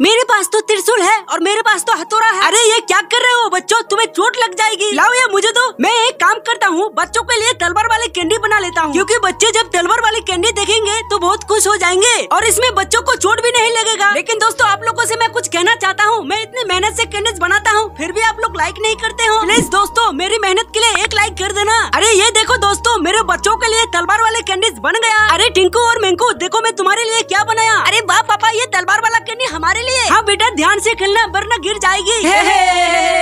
मेरे पास तो त्रिशूल है और मेरे पास तो हथौड़ा है अरे ये क्या कर रहे हो बच्चों तुम्हें चोट लग जाएगी लाओ ये मुझे दो मैं एक काम करता हूँ बच्चों के लिए तलवार वाली कैंडी बना लेता हूँ क्योंकि बच्चे जब तलवार वाली कैंडी देखेंगे तो बहुत खुश हो जाएंगे और इसमें बच्चों को चोट भी नहीं लगेगा लेकिन दोस्तों आप लोगों से मैं कुछ कहना चाहता हूँ मैं इतनी मेहनत ऐसी कैंडी बनाता हूँ फिर भी आप लोग लाइक नहीं करते हो प्लीज दोस्तों मेरी मेहनत के लिए एक लाइक कर देना अरे ये देखो दोस्तों मेरे बच्चों के लिए तलवार वाले कैंडी बन गया अरे टिंकू और मिंकू देखो मैं तुम्हारे लिए क्या बनाया अरे बेटा ध्यान से खेलना वरना गिर जाएगी